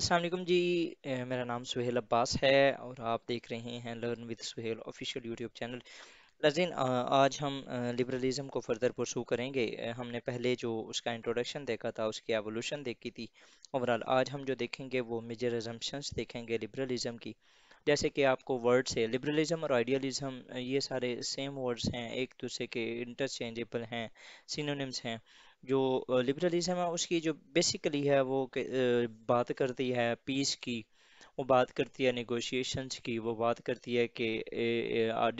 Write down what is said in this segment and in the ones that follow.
असलम जी मेरा नाम सुहेल अब्बास है और आप देख रहे हैं learn with Suhail official YouTube channel लजीन आज हम लिबरलिज़म को फर्दर प्रसू करेंगे हमने पहले जो उसका इंट्रोडक्शन देखा था उसकी एवोल्यूशन देखी थी ओवरऑल आज हम जो देखेंगे वो मेजर एजम्पन्स देखेंगे लिबरलिज़म की जैसे कि आपको वर्ड से लिबरलिज़म और आइडियलिज़म ये सारे सेम वर्ड्स हैं एक दूसरे के इंटरचेंजेबल हैं सिनोनिम्स हैं जो लिबरलिज्म है उसकी जो बेसिकली है वो बात करती है पीस की वो बात करती है नेगोशिएशंस की वो बात करती है कि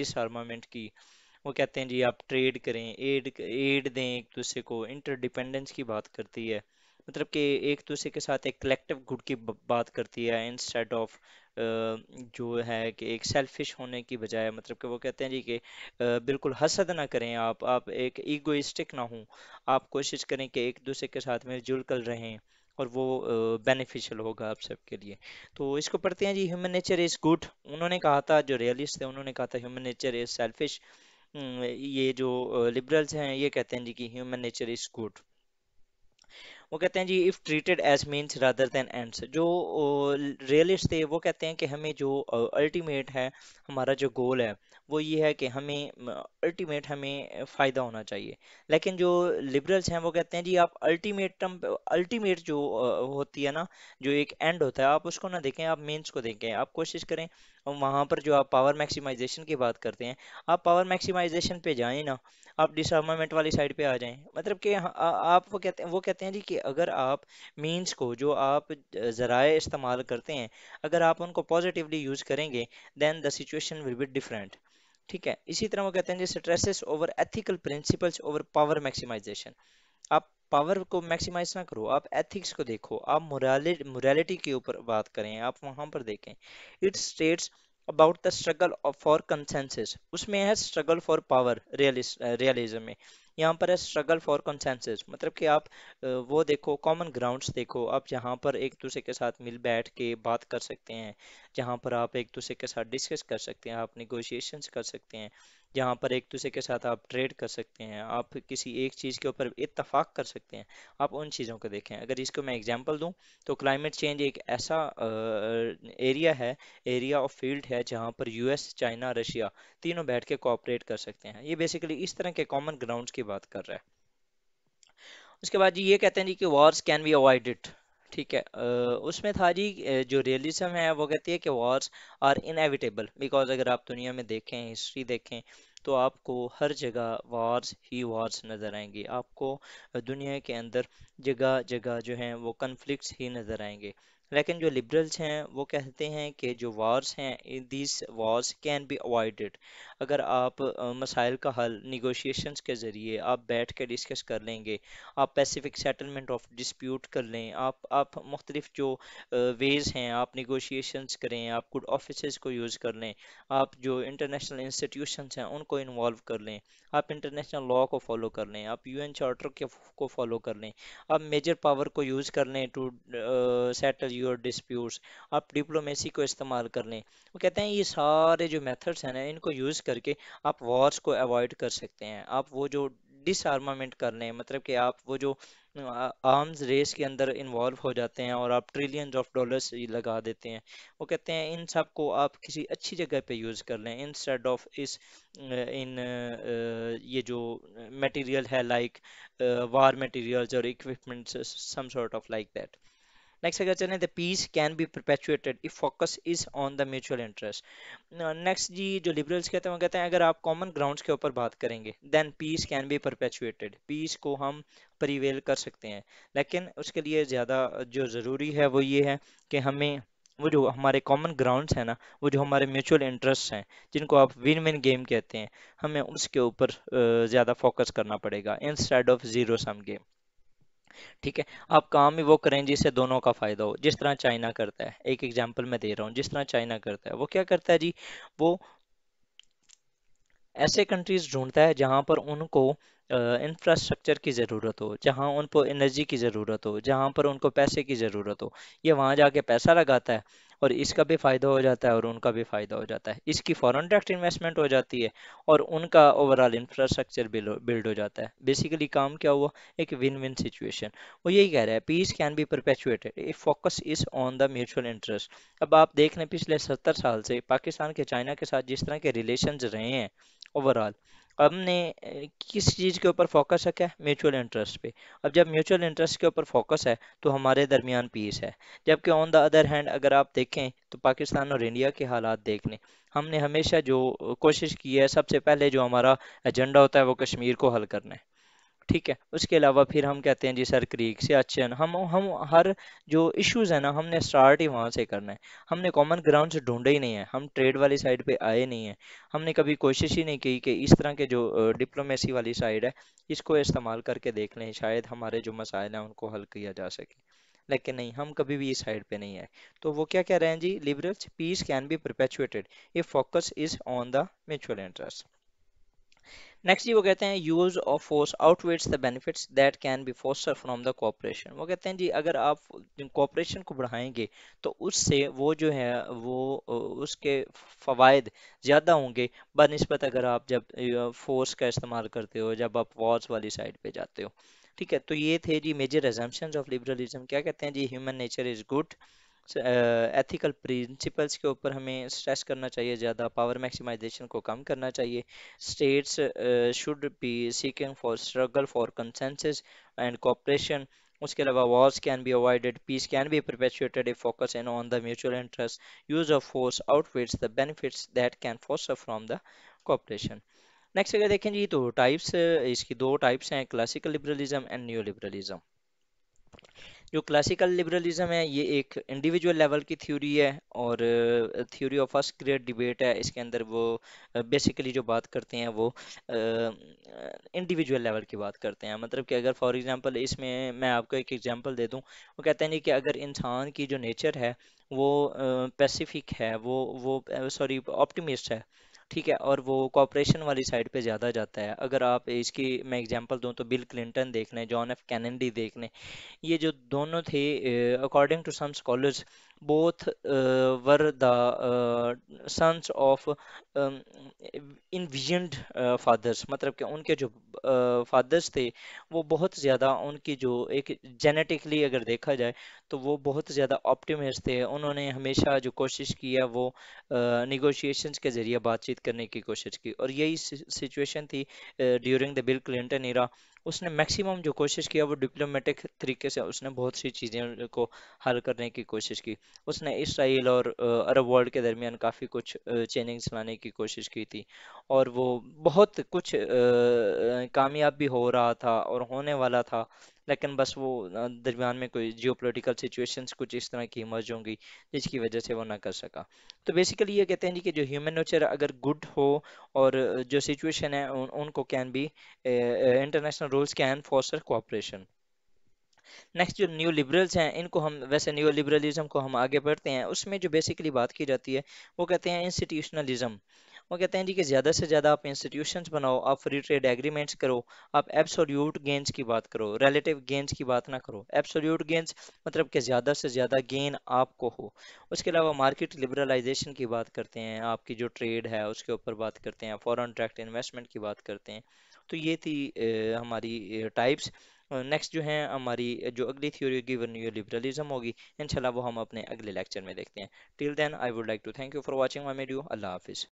डिसआर्मामेंट की वो कहते हैं जी आप ट्रेड करें एड एड दें एक दूसरे को इंटरडिपेंडेंस की बात करती है मतलब कि एक दूसरे के साथ एक कलेक्टिव गुड की बात करती है इंस्टेड ऑफ जो है कि एक सेल्फिश होने की बजाय मतलब कि वो कहते हैं जी कि बिल्कुल हसद ना करें आप आप एक ईगोइस्टिक ना हों आप कोशिश करें कि एक दूसरे के साथ मिलजुल कर रहें और वो बेनिफिशियल होगा आप सबके लिए तो इसको पढ़ते हैं जी ह्यूमन नेचर इज़ गुड उन्होंने कहा था जो रियलिस्ट थे उन्होंने कहा था ह्यूमन नेचर इज़ सेल्फिश ये जो लिबरल्स हैं ये कहते हैं जी कि ह्यूमन नेचर इज़ गुड वो कहते हैं जी if treated as means rather than ends जो रियलिस्ट थे वो कहते हैं कि हमें जो अल्टीमेट है हमारा जो गोल है वो ये है कि हमें अल्टीमेट हमें फ़ायदा होना चाहिए लेकिन जो लिबरल्स हैं वो कहते हैं जी आप अल्टीमेट टर्म अल्टीमेट जो होती है ना जो एक एंड होता है आप उसको ना देखें आप मीन्स को देखें आप कोशिश करें और वहाँ पर जो आप पावर मैक्सिमाइजेशन की बात करते हैं आप पावर मैक्सिमाइजेशन पे जाएं ना आप डिसमेंट वाली साइड पे आ जाएं मतलब कि आप वो कहते हैं वो कहते हैं जी कि अगर आप मीन्स को जो आप ज़राए इस्तेमाल करते हैं अगर आप उनको पॉजिटिवली यूज़ करेंगे then the situation will be different ठीक है इसी तरह वो कहते हैं जी stresses over ethical principles over power maximization आप पावर को मैक्सिमाइज ना करो आप एथिक्स को देखो आप मोरालिटी के ऊपर बात करें आप वहां पर देखें it states about the struggle for consensus उसमें है स्ट्रगल फॉर पावर रियलिज्म में यहाँ पर है स्ट्रगल फॉर कंसेंसस मतलब कि आप वो देखो कॉमन ग्राउंड्स देखो आप जहाँ पर एक दूसरे के साथ मिल बैठ के बात कर सकते हैं जहाँ पर आप एक दूसरे के साथ डिस्कस कर सकते हैं आप निगोशिएशन कर सकते हैं जहाँ पर एक दूसरे के साथ आप ट्रेड कर सकते हैं आप किसी एक चीज़ के ऊपर इतफाक़ कर सकते हैं आप उन चीज़ों को देखें अगर इसको मैं एग्जांपल दूँ तो क्लाइमेट चेंज एक ऐसा एरिया है एरिया ऑफ फील्ड है जहाँ पर यूएस चाइना रशिया तीनों बैठ के कोऑपरेट कर सकते हैं ये बेसिकली इस तरह के कॉमन ग्राउंड की बात कर रहा है उसके बाद जी ये कहते हैं जी कि वॉर्स कैन बी अवॉइडेड ठीक है उसमें था जी जो रियलिज्म है वो कहती है कि वॉर्स आर इनएविटेबल बिकॉज अगर आप दुनिया में देखें हिस्ट्री देखें तो आपको हर जगह वार्स ही वार्स नज़र आएंगे आपको दुनिया के अंदर जगह जगह जो हैं वो कन्फ्लिक्ट ही नज़र आएंगे लेकिन जो लिबरल्स हैं वो कहते हैं कि जो वार्स हैं this wars can be avoided अगर आप मसाइल का हल निगोशिएशंस के ज़रिए आप बैठ कर डिस्कस कर लेंगे आप पैसिफिक सेटलमेंट ऑफ डिस्प्यूट कर लें आप आप मुख्तलिफ जो वेज़ हैं आप निगोशिएशंस करें आप कुछ ऑफिस को यूज़ कर लें आप जो इंटरनेशनल इंस्टीट्यूशंस हैं उनको इन्वॉल्व कर लें आप इंटरनेशनल लॉ को फॉलो कर लें आप यू एन चार्टर के को फॉलो कर लें आप मेजर पावर को यूज़ कर लें टू सेटल योर डिस्प्यूट्स आप डिप्लोमेसी को इस्तेमाल कर लें वो कहते हैं ये सारे जो मेथड्स हैं ना इनको यूज़ कर करके आप वॉर्स को अवॉइड कर सकते हैं आप वो जो डिसआर्मामेंट करने मतलब कि आप वो जो आर्म्स रेस के अंदर इन्वॉल्व हो जाते हैं और आप ट्रिलियंस ऑफ डॉलर्स लगा देते हैं वो कहते हैं इन सब को आप किसी अच्छी जगह पे यूज़ कर लें इंस्टेड ऑफ इस इन ये जो मटेरियल है लाइक वार मटेरियल्स और equipments some sort of like that next अगर चलें the peace can be perpetuated if focus is on the mutual interest next जी जो लिबरल्स कहते हैं वो कहते हैं अगर आप कॉमन ग्राउंड्स के ऊपर बात करेंगे then peace can be perpetuated peace को हम परिवेल कर सकते हैं लेकिन उसके लिए ज़्यादा जो ज़रूरी है वो ये है कि हमें वो जो हमारे कॉमन ग्राउंड्स हैं ना वो जो हमारे म्यूचुअल इंटरेस्ट हैं जिनको आप विन विन गेम कहते हैं हमें उसके ऊपर ज़्यादा फोकस करना पड़ेगा instead of zero sum game ठीक है आप काम ही वो करें जिससे दोनों का फायदा हो जिस तरह चाइना करता है एक एग्जाम्पल मैं दे रहा हूँ जिस तरह चाइना करता है वो क्या करता है जी वो ऐसे कंट्रीज ढूंढता है जहाँ पर उनको इंफ्रास्ट्रक्चर की ज़रूरत हो जहाँ उनको एनर्जी की ज़रूरत हो जहाँ पर उनको पैसे की ज़रूरत हो ये वहाँ जाके पैसा लगाता है और इसका भी फ़ायदा हो जाता है और उनका भी फ़ायदा हो जाता है इसकी फॉरेन डायरेक्ट इन्वेस्टमेंट हो जाती है और उनका ओवरऑल इंफ्रास्ट्रक्चर बिल्ड हो जाता है बेसिकली काम क्या हुआ एक विन विन सिचुएशन वो यही कह रहा है peace can be perpetuated if focus is on the mutual interest अब आप देख रहे पिछले सत्तर साल से पाकिस्तान के चाइना के साथ जिस तरह के रिलेशन रहे हैं ओवरऑल हमने किस चीज़ के ऊपर फोकस रखा है म्यूचुअल इंटरेस्ट पे अब जब म्यूचुअल इंटरेस्ट के ऊपर फोकस है तो हमारे दरमियान पीस है जबकि ऑन द अदर हैंड अगर आप देखें तो पाकिस्तान और इंडिया के हालात देख लें हमने हमेशा जो कोशिश की है सबसे पहले जो हमारा एजेंडा होता है वो कश्मीर को हल करना है ठीक है उसके अलावा फिर हम कहते हैं जी सर क्रीक अच्छे हम हम हर जो इश्यूज है ना हमने स्टार्ट ही वहाँ से करना है हमने कॉमन ग्राउंड ढूंढे ही नहीं है हम ट्रेड वाली साइड पे आए नहीं है हमने कभी कोशिश ही नहीं की कि इस तरह के जो डिप्लोमेसी वाली साइड है इसको इस्तेमाल करके देख लें शायद हमारे जो मसाइल हैं उनको हल किया जा सके लेकिन नहीं हम कभी भी इस साइड पे नहीं आए तो वो क्या कह रहे हैं जी liberals peace can be perpetuated if focus is on the mutual interest next जी वो कहते हैं use of force outweighs the benefits that can be foster from the cooperation वो कहते हैं जी अगर आप कॉपरेशन को बढ़ाएंगे तो उससे वो जो है वो उसके फ़वाद ज़्यादा होंगे बनस्बत अगर आप जब फोर्स का इस्तेमाल करते हो जब आप वॉर्स वाली साइड पे जाते हो ठीक है तो ये थे जी मेजर एजम्पन्स ऑफ लिबरलिज्म क्या कहते हैं जी human nature is good ethical principles के ऊपर हमें स्ट्रेस करना चाहिए ज़्यादा पावर मैक्सिमाइजेशन को कम करना चाहिए states should be seeking for struggle for consensus and cooperation उसके अलावा wars can be avoided peace can be perpetuated if focus in on the mutual interest use of force outfits the benefits that can force from the cooperation next अगर देखें जी तो types इसकी दो types हैं classical liberalism and new liberalism जो classical liberalism है ये एक इंडिविजुअल लेवल की थ्योरी है और theory of first grade debate है इसके अंदर वो बेसिकली uh, जो बात करते हैं वो इंडिविजुअल uh, लेवल की बात करते हैं मतलब कि अगर फॉर एग्जांपल इसमें मैं आपको एक एग्जांपल दे दूं वो कहते हैं कि अगर इंसान की जो नेचर है वो पैसिफिक uh, है वो वो सॉरी ऑप्टिमिस्ट है ठीक है और वो कॉपरेशन वाली साइड पे ज़्यादा जाता है अगर आप इसकी मैं एग्जांपल दूँ तो बिल क्लिंटन देख लें जॉन एफ कैनेडी देख लें ये जो दोनों थे according to some scholars both uh, were the uh, sons of envisioned um, fathers uh, मतलब कि उनके जो फादर्स थे वो बहुत ज़्यादा उनकी जो एक जेनेटिकली अगर देखा जाए तो वो बहुत ज़्यादा ऑप्टिमिस्ट थे उन्होंने हमेशा जो कोशिश किया वो निगोशिएशंस के ज़रिए बातचीत करने की कोशिश की और यही सिचुएशन थी during the Bill Clinton era उसने मैक्सिमम जो कोशिश किया वो डिप्लोमेटिक तरीके से उसने बहुत सी चीज़ें को हल करने की कोशिश की उसने इसराइल और अरब वर्ल्ड के दरमियान काफ़ी कुछ चेंजिंग्स लाने की कोशिश की थी और वो बहुत कुछ कामयाब भी हो रहा था और होने वाला था लेकिन बस वो दरमियान में कोई जियो पोलिटिकल सिचुएशन कुछ इस तरह की इमर्ज होंगी जिसकी वजह से वो ना कर सका तो बेसिकली ये कहते हैं जी कि जो ह्यूमन नेचर अगर गुड हो और जो सिचुएशन है उन, उनको can be international rules can foster cooperation next जो न्यू लिबरल्स हैं इनको हम वैसे न्यू लिबरलिज्म को हम आगे बढ़ते हैं उसमें जो बेसिकली बात की जाती है वो कहते हैं इंस्टीट्यूशनलिज्म वो कहते हैं जी कि ज़्यादा से ज़्यादा आप इंस्टीट्यूशंस बनाओ आप फ्री ट्रेड एग्रीमेंट्स करो आप एब्सोल्यूट गेंस की बात करो रिलेटिव गेंस की बात ना करो एब्सोल्यूट गेंस मतलब कि ज़्यादा से ज़्यादा गेन आपको हो उसके अलावा मार्केट लिबरलाइजेशन की बात करते हैं आपकी जो ट्रेड है उसके ऊपर बात करते हैं फॉरन डायरेक्ट इन्वेस्टमेंट की बात करते हैं तो ये थी हमारी टाइप्स नेक्स्ट जो है हमारी जो अगली थ्योरी होगी वन यू लिबरलिज्म होगी इंशाल्लाह वो हम अपने अगले लेक्चर में देखते हैं till then I would like to thank you for watching my video Allah हाफिज़